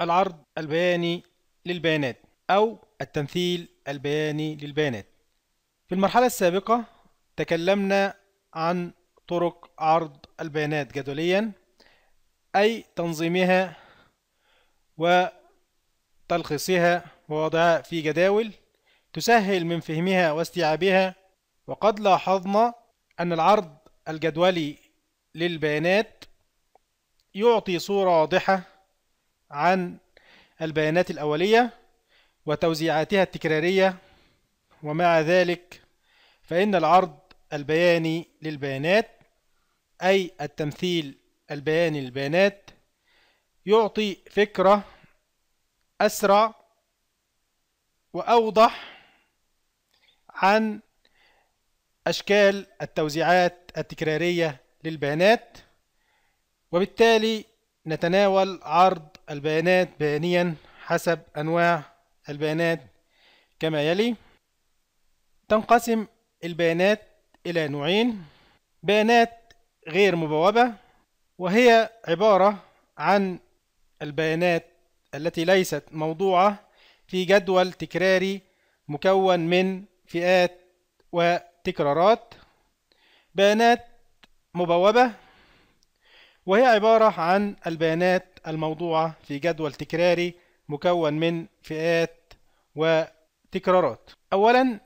العرض البياني للبيانات أو التمثيل البياني للبيانات في المرحلة السابقة تكلمنا عن طرق عرض البيانات جدوليا أي تنظيمها وتلخيصها ووضعها في جداول تسهل من فهمها واستيعابها وقد لاحظنا أن العرض الجدولي للبيانات يعطي صورة واضحة عن البيانات الأولية وتوزيعاتها التكرارية ومع ذلك فإن العرض البياني للبيانات أي التمثيل البياني للبيانات يعطي فكرة أسرع وأوضح عن أشكال التوزيعات التكرارية للبيانات وبالتالي نتناول عرض البيانات بيانيا حسب أنواع البيانات كما يلي تنقسم البيانات إلى نوعين بيانات غير مبوبة وهي عبارة عن البيانات التي ليست موضوعة في جدول تكراري مكون من فئات وتكرارات بيانات مبوبة وهي عبارة عن البيانات الموضوعة في جدول تكراري مكون من فئات وتكرارات أولا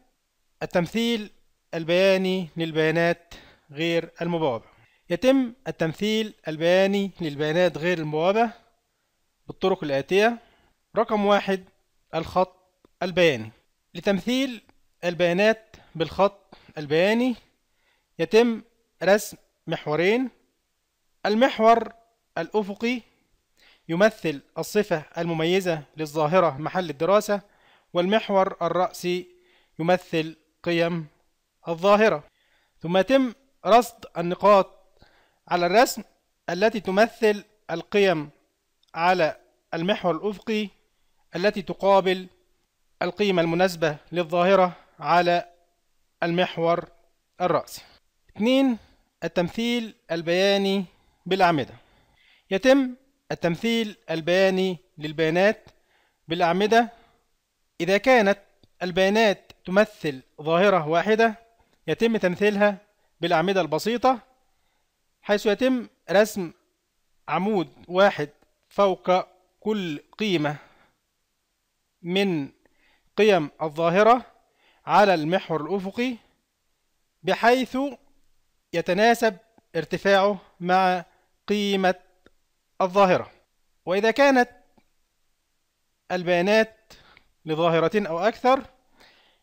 التمثيل البياني للبيانات غير المبوابة يتم التمثيل البياني للبيانات غير المبوابة بالطرق الآتية رقم واحد الخط البياني لتمثيل البيانات بالخط البياني يتم رسم محورين المحور الأفقي يمثل الصفة المميزة للظاهرة محل الدراسة والمحور الرأسي يمثل قيم الظاهرة ثم يتم رصد النقاط على الرسم التي تمثل القيم على المحور الأفقي التي تقابل القيمة المناسبة للظاهرة على المحور الرأسي اثنين التمثيل البياني بالأعمدة يتم التمثيل البياني للبيانات بالأعمدة إذا كانت البيانات تمثل ظاهرة واحدة يتم تمثيلها بالأعمدة البسيطة حيث يتم رسم عمود واحد فوق كل قيمة من قيم الظاهرة على المحور الأفقي بحيث يتناسب ارتفاعه مع قيمة الظاهرة وإذا كانت البيانات لظاهرة أو أكثر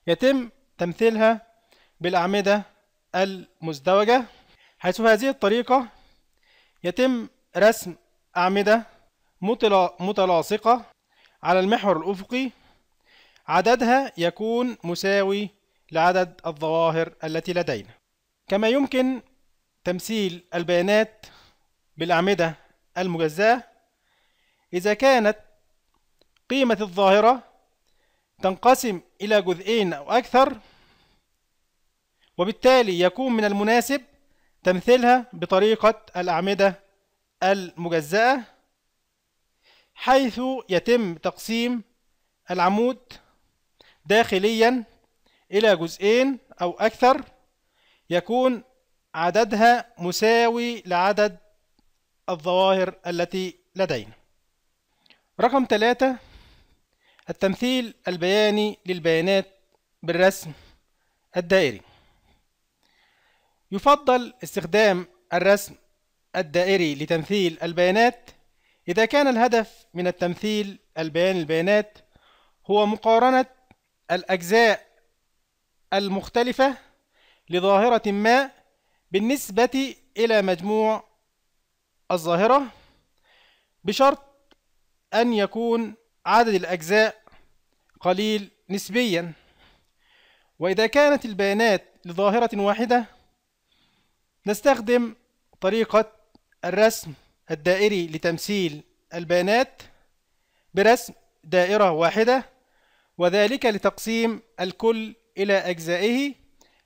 يتم تمثيلها بالأعمدة المزدوجة حيث هذه الطريقة يتم رسم أعمدة متلاصقة على المحور الأفقي عددها يكون مساوي لعدد الظواهر التي لدينا كما يمكن تمثيل البيانات بالأعمدة المجزاة إذا كانت قيمة الظاهرة تنقسم إلى جزئين أو أكثر وبالتالي يكون من المناسب تمثيلها بطريقة الأعمدة المجزأة حيث يتم تقسيم العمود داخليا إلى جزئين أو أكثر يكون عددها مساوي لعدد الظواهر التي لدينا رقم ثلاثة التمثيل البياني للبيانات بالرسم الدائري يفضل استخدام الرسم الدائري لتمثيل البيانات إذا كان الهدف من التمثيل البياني للبيانات هو مقارنة الأجزاء المختلفة لظاهرة ما بالنسبة إلى مجموع الظاهرة بشرط أن يكون عدد الأجزاء قليل نسبيا وإذا كانت البيانات لظاهرة واحدة نستخدم طريقة الرسم الدائري لتمثيل البيانات برسم دائرة واحدة وذلك لتقسيم الكل إلى أجزائه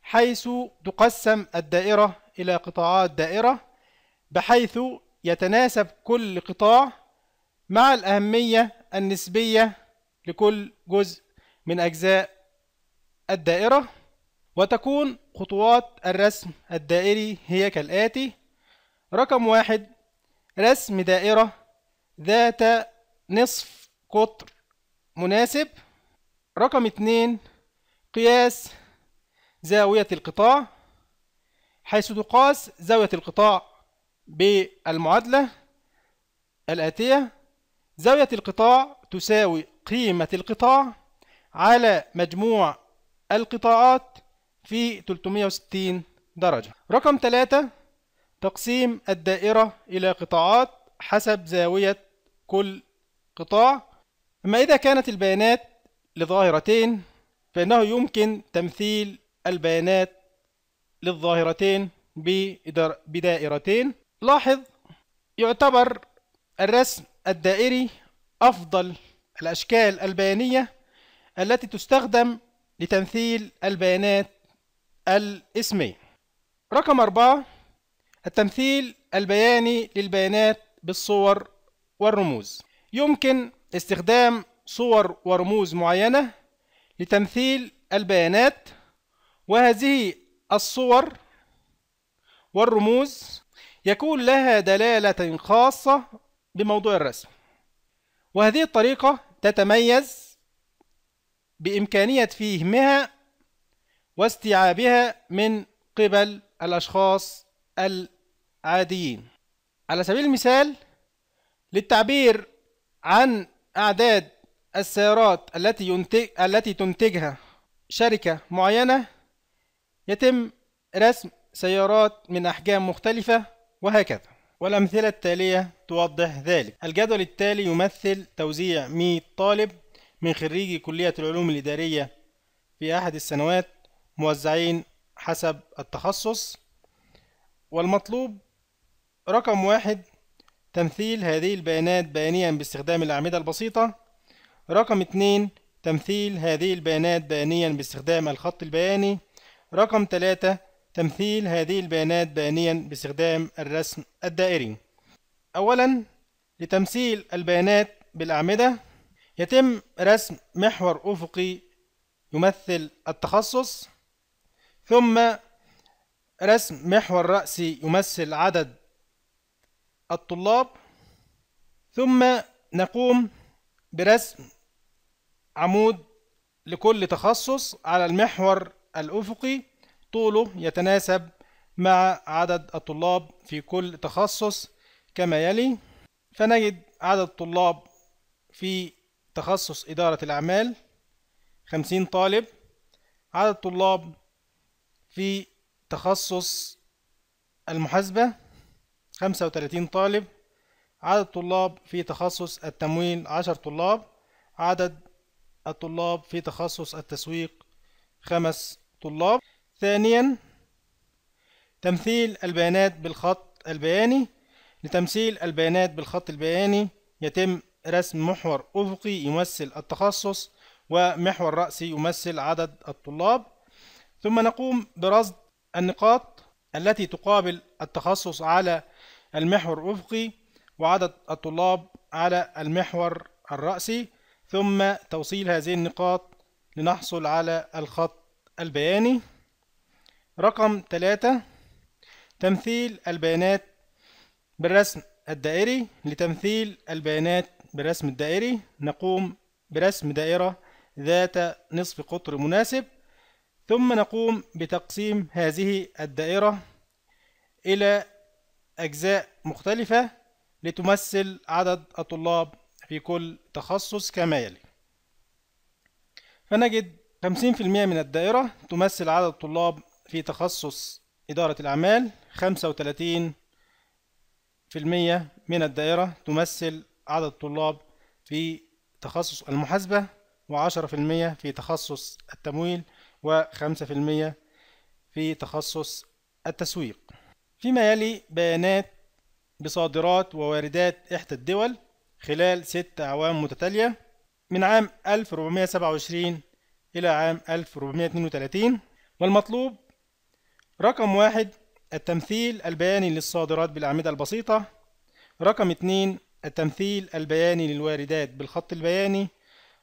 حيث تقسم الدائرة إلى قطاعات دائرة بحيث يتناسب كل قطاع مع الأهمية النسبية لكل جزء من أجزاء الدائرة وتكون خطوات الرسم الدائري هي كالآتي رقم واحد رسم دائرة ذات نصف قطر مناسب رقم اثنين قياس زاوية القطاع حيث تقاس زاوية القطاع بالمعادلة الآتية زاوية القطاع تساوي قيمة القطاع على مجموع القطاعات في 360 درجة رقم 3 تقسيم الدائرة إلى قطاعات حسب زاوية كل قطاع أما إذا كانت البيانات لظاهرتين فإنه يمكن تمثيل البيانات للظاهرتين بدائرتين لاحظ يعتبر الرسم الدائري أفضل الأشكال البيانية التي تستخدم لتمثيل البيانات الاسمية رقم أربعة التمثيل البياني للبيانات بالصور والرموز يمكن استخدام صور ورموز معينة لتمثيل البيانات وهذه الصور والرموز يكون لها دلالة خاصة بموضوع الرسم وهذه الطريقة تتميز بإمكانية فهمها واستيعابها من قبل الأشخاص العاديين على سبيل المثال للتعبير عن أعداد السيارات التي, ينتج التي تنتجها شركة معينة يتم رسم سيارات من أحجام مختلفة وهكذا والأمثلة التالية توضح ذلك الجدول التالي يمثل توزيع 100 طالب من خريجي كلية العلوم الإدارية في أحد السنوات موزعين حسب التخصص والمطلوب رقم واحد تمثيل هذه البيانات بيانيا باستخدام الأعمدة البسيطة رقم اثنين تمثيل هذه البيانات بيانيا باستخدام الخط البياني رقم ثلاثة تمثيل هذه البيانات بيانيا باستخدام الرسم الدائري أولا لتمثيل البيانات بالأعمدة يتم رسم محور أفقي يمثل التخصص ثم رسم محور رأسي يمثل عدد الطلاب ثم نقوم برسم عمود لكل تخصص على المحور الأفقي طوله يتناسب مع عدد الطلاب في كل تخصص كما يلي فنجد عدد الطلاب في تخصص إدارة الأعمال خمسين طالب عدد الطلاب في تخصص المحاسبة خمسة وتلاتين طالب عدد الطلاب في تخصص التمويل عشر طلاب عدد الطلاب في تخصص التسويق خمس طلاب ثانيا تمثيل البيانات بالخط البياني لتمثيل البيانات بالخط البياني يتم رسم محور أفقي يمثل التخصص ومحور رأسي يمثل عدد الطلاب ثم نقوم برصد النقاط التي تقابل التخصص على المحور الأفقي وعدد الطلاب على المحور الرأسي ثم توصيل هذه النقاط لنحصل على الخط البياني رقم ثلاثة تمثيل البيانات بالرسم الدائري لتمثيل البيانات بالرسم الدائري نقوم برسم دائرة ذات نصف قطر مناسب ثم نقوم بتقسيم هذه الدائرة إلى أجزاء مختلفة لتمثل عدد الطلاب في كل تخصص كما يلي فنجد 50% من الدائرة تمثل عدد الطلاب في تخصص إدارة الأعمال 35% من الدائرة تمثل عدد الطلاب في تخصص المحاسبة و و10% في تخصص التمويل و5% في تخصص التسويق فيما يلي بيانات بصادرات وواردات إحدى الدول خلال ست أعوام متتالية من عام 1427 إلى عام 1432 والمطلوب رقم واحد التمثيل البياني للصادرات بالأعمدة البسيطة رقم اتنين التمثيل البياني للواردات بالخط البياني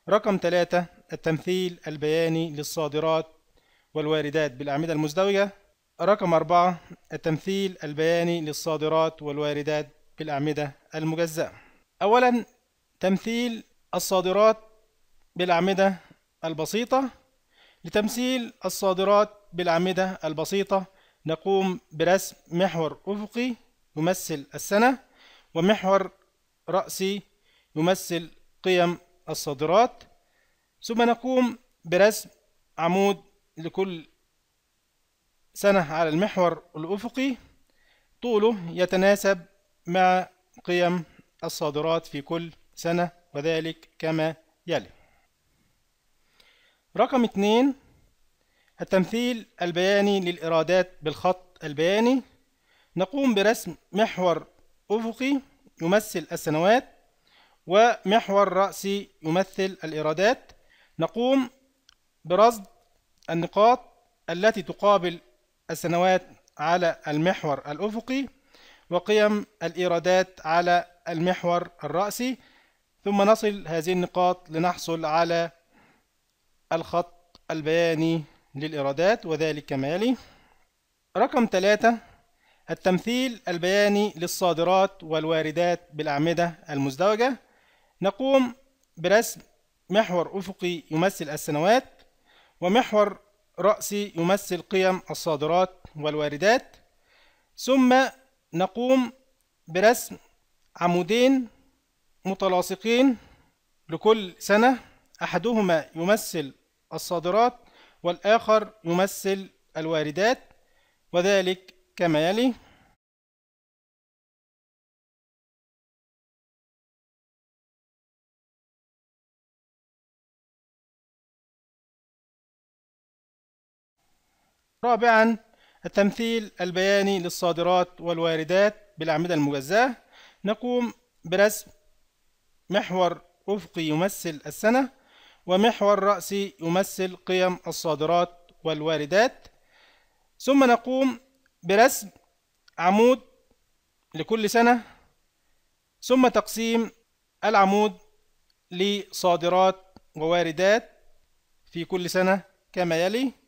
رقم ثلاثة التمثيل البياني للصادرات والواردات بالأعمدة المزدوجة رقم أربعة التمثيل البياني للصادرات والواردات بالأعمدة المجزأة أولا تمثيل الصادرات بالأعمدة البسيطة لتمثيل الصادرات بالأعمدة البسيطة نقوم برسم محور أفقي يمثل السنة ومحور رأسي يمثل قيم الصادرات ثم نقوم برسم عمود لكل سنة على المحور الأفقي طوله يتناسب مع قيم الصادرات في كل سنة وذلك كما يلي رقم 2 التمثيل البياني للإرادات بالخط البياني نقوم برسم محور أفقي يمثل السنوات ومحور رأسي يمثل الإيرادات نقوم برصد النقاط التي تقابل السنوات على المحور الأفقي وقيم الإيرادات على المحور الرأسي ثم نصل هذه النقاط لنحصل على الخط البياني للإيرادات وذلك ما يلي رقم ثلاثة التمثيل البياني للصادرات والواردات بالأعمدة المزدوجة نقوم برسم محور أفقي يمثل السنوات ومحور رأسي يمثل قيم الصادرات والواردات ثم نقوم برسم عمودين متلاصقين لكل سنة أحدهما يمثل الصادرات والآخر يمثل الواردات وذلك كما يلي رابعا التمثيل البياني للصادرات والواردات بالأعمدة المجزاة نقوم برسم محور أفقي يمثل السنة ومحور رأسي يمثل قيم الصادرات والواردات ثم نقوم برسم عمود لكل سنة ثم تقسيم العمود لصادرات وواردات في كل سنة كما يلي